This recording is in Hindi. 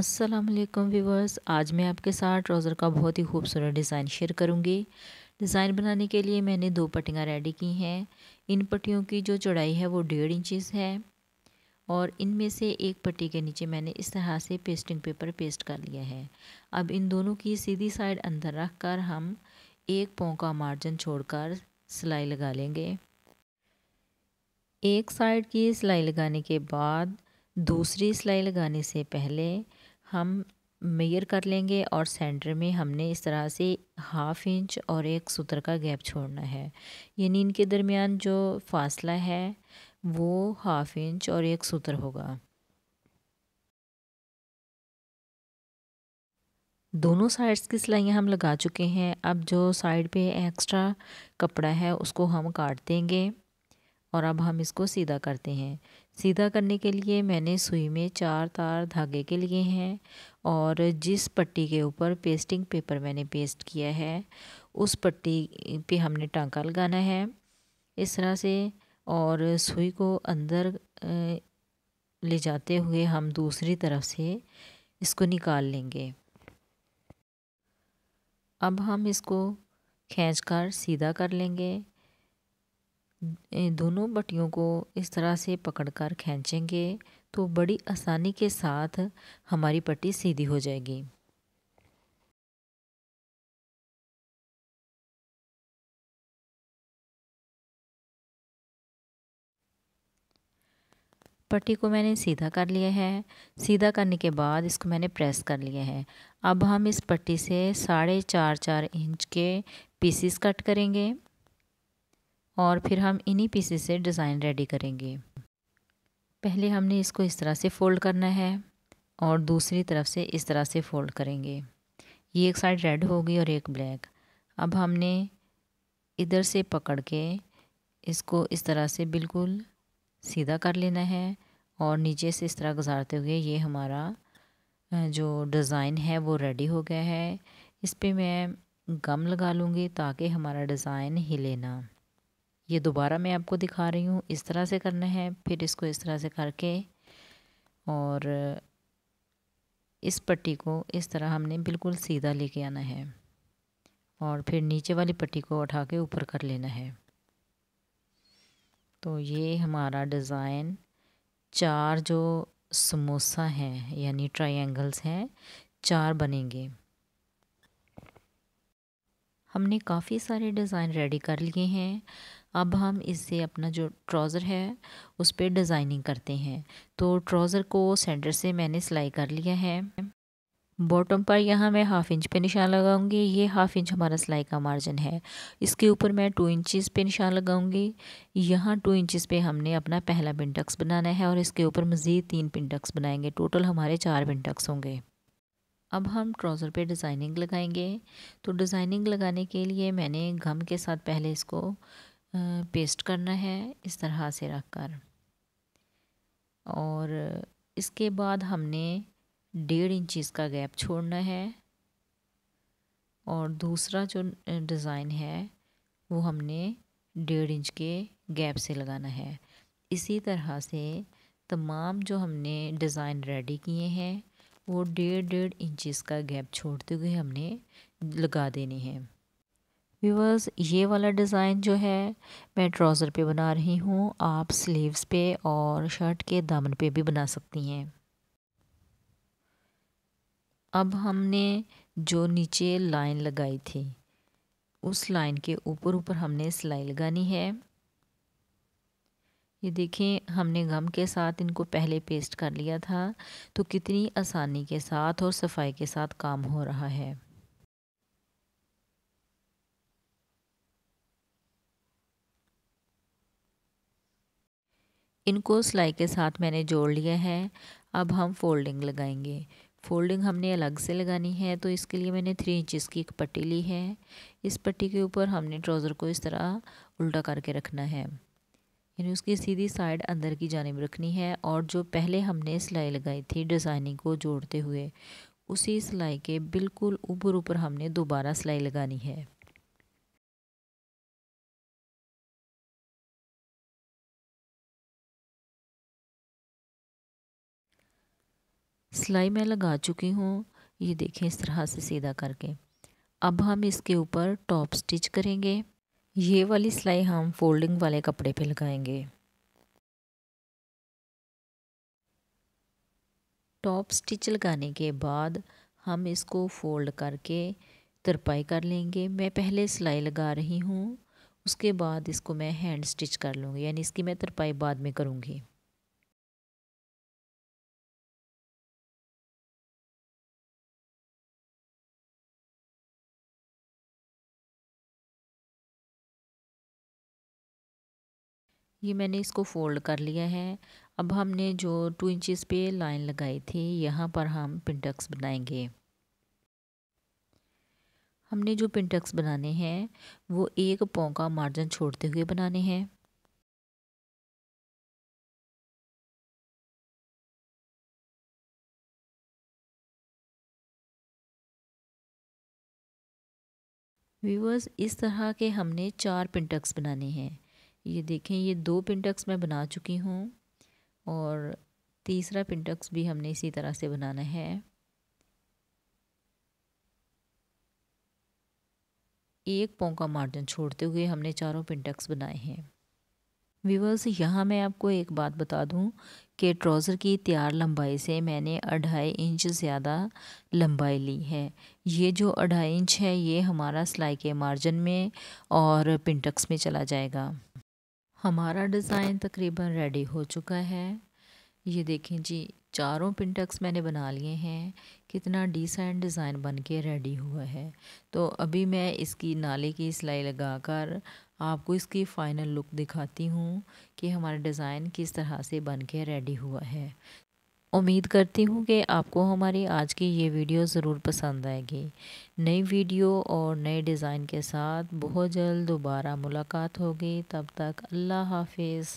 असलम व्यूवर्स आज मैं आपके साथ ट्राउज़र का बहुत ही खूबसूरत डिज़ाइन शेयर करूँगी डिज़ाइन बनाने के लिए मैंने दो पट्टियाँ रेडी की हैं इन पट्टियों की जो चौड़ाई है वो डेढ़ इंचज़ है और इनमें से एक पट्टी के नीचे मैंने इस तरह से पेस्टिंग पेपर पेस्ट कर लिया है अब इन दोनों की सीधी साइड अंदर रख कर हम एक पाँव का मार्जिन छोड़कर सिलाई लगा लेंगे एक साइड की सिलाई लगाने के बाद दूसरी सिलाई लगाने से पहले हम मेयर कर लेंगे और सेंटर में हमने इस तरह से हाफ इंच और एक सूत्र का गैप छोड़ना है यानी इनके दरमियान जो फासला है वो हाफ इंच और एक सूत्र होगा दोनों साइड्स की सिलाइयाँ हम लगा चुके हैं अब जो साइड पे एक्स्ट्रा कपड़ा है उसको हम काट देंगे और अब हम इसको सीधा करते हैं सीधा करने के लिए मैंने सुई में चार तार धागे के लिए हैं और जिस पट्टी के ऊपर पेस्टिंग पेपर मैंने पेस्ट किया है उस पट्टी पे हमने टांका लगाना है इस तरह से और सुई को अंदर ले जाते हुए हम दूसरी तरफ से इसको निकाल लेंगे अब हम इसको खींचकर सीधा कर लेंगे दोनों बटियों को इस तरह से पकड़कर खींचेंगे तो बड़ी आसानी के साथ हमारी पट्टी सीधी हो जाएगी पट्टी को मैंने सीधा कर लिया है सीधा करने के बाद इसको मैंने प्रेस कर लिया है अब हम इस पट्टी से साढ़े चार चार इंच के पीसीस कट करेंगे और फिर हम इन्हीं पीसेस से डिज़ाइन रेडी करेंगे पहले हमने इसको इस तरह से फ़ोल्ड करना है और दूसरी तरफ से इस तरह से फ़ोल्ड करेंगे ये एक साइड रेड होगी और एक ब्लैक अब हमने इधर से पकड़ के इसको इस तरह से बिल्कुल सीधा कर लेना है और नीचे से इस तरह गुजारते हुए ये हमारा जो डिज़ाइन है वो रेडी हो गया है इस पर मैं गम लगा लूँगी ताकि हमारा डिज़ाइन हिले ना ये दोबारा मैं आपको दिखा रही हूँ इस तरह से करना है फिर इसको इस तरह से करके और इस पट्टी को इस तरह हमने बिल्कुल सीधा लेके आना है और फिर नीचे वाली पट्टी को उठा के ऊपर कर लेना है तो ये हमारा डिज़ाइन चार जो समोसा हैं यानी ट्रायंगल्स हैं चार बनेंगे हमने काफ़ी सारे डिज़ाइन रेडी कर लिए हैं अब हम इससे अपना जो ट्राउज़र है उस पर डिज़ाइनिंग करते हैं तो ट्राउज़र को सेंटर से मैंने सिलाई कर लिया है बॉटम पर यहाँ मैं हाफ़ इंच पे निशान लगाऊंगी ये हाफ़ इंच हमारा सिलाई का मार्जिन है इसके ऊपर मैं टू इंचेस पे निशान लगाऊंगी यहाँ टू इंचेस पे हमने अपना पहला पिंटक्स बनाना है और इसके ऊपर मज़ीद तीन पिंटक्स बनाएंगे टोटल हमारे चार पिंटक्स होंगे अब हम ट्राउज़र पे डिज़ाइनिंग लगाएंगे तो डिज़ाइनिंग लगाने के लिए मैंने गम के साथ पहले इसको पेस्ट करना है इस तरह से रख कर और इसके बाद हमने डेढ़ इंच का गैप छोड़ना है और दूसरा जो डिज़ाइन है वो हमने डेढ़ इंच के गैप से लगाना है इसी तरह से तमाम जो हमने डिज़ाइन रेडी किए हैं वो डेढ़ डेढ़ इंच का गैप छोड़ते हुए हमने लगा देने हैं व्यूवर्स ये वाला डिज़ाइन जो है मैं ट्राउज़र पे बना रही हूँ आप स्लीव्स पे और शर्ट के दामन पे भी बना सकती हैं अब हमने जो नीचे लाइन लगाई थी उस लाइन के ऊपर ऊपर हमने सिलाई लगानी है ये देखें हमने गम के साथ इनको पहले पेस्ट कर लिया था तो कितनी आसानी के साथ और सफाई के साथ काम हो रहा है इनको सिलाई के साथ मैंने जोड़ लिया है अब हम फोल्डिंग लगाएंगे फोल्डिंग हमने अलग से लगानी है तो इसके लिए मैंने थ्री इंचज़ की एक पट्टी ली है इस पट्टी के ऊपर हमने ट्राउज़र को इस तरह उल्टा करके रखना है यानी उसकी सीधी साइड अंदर की जानब रखनी है और जो पहले हमने सिलाई लगाई थी डिज़ाइनिंग को जोड़ते हुए उसी सिलाई के बिल्कुल ऊपर ऊपर हमने दोबारा सिलाई लगानी है सिलाई मैं लगा चुकी हूँ ये देखें इस तरह से सीधा करके अब हम इसके ऊपर टॉप स्टिच करेंगे ये वाली सिलाई हम फोल्डिंग वाले कपड़े पे लगाएंगे टॉप स्टिच लगाने के बाद हम इसको फोल्ड करके तरपाई कर लेंगे मैं पहले सिलाई लगा रही हूँ उसके बाद इसको मैं हैंड स्टिच कर लूँगी यानी इसकी मैं तरपाई बाद में करूँगी ये मैंने इसको फोल्ड कर लिया है अब हमने जो टू इंचज़ पे लाइन लगाई थी यहाँ पर हम पिंटक्स बनाएंगे हमने जो पिंटक्स बनाने हैं वो एक पौ का मार्जिन छोड़ते हुए बनाने हैं व्यूवर्स इस तरह के हमने चार पिंटक्स बनाने हैं ये देखें ये दो पिंटक्स मैं बना चुकी हूँ और तीसरा पिंटक्स भी हमने इसी तरह से बनाना है एक पों का मार्जिन छोड़ते हुए हमने चारों पिंटक्स बनाए हैं व्यूवर्स यहाँ मैं आपको एक बात बता दूँ कि ट्राउज़र की तैयार लंबाई से मैंने अढ़ाई इंच ज़्यादा लंबाई ली है ये जो अढ़ाई इंच है ये हमारा सिलाई के मार्जिन में और पिंटक्स में चला जाएगा हमारा डिज़ाइन तकरीबन रेडी हो चुका है ये देखें जी चारों पिंटक्स मैंने बना लिए हैं कितना डिसेंट डिज़ाइन बन के रेडी हुआ है तो अभी मैं इसकी नाले की सिलाई लगाकर आपको इसकी फ़ाइनल लुक दिखाती हूँ कि हमारा डिज़ाइन किस तरह से बन के रेडी हुआ है उम्मीद करती हूँ कि आपको हमारी आज की ये वीडियो ज़रूर पसंद आएगी नई वीडियो और नए डिज़ाइन के साथ बहुत जल्द दोबारा मुलाकात होगी तब तक अल्लाह हाफिज़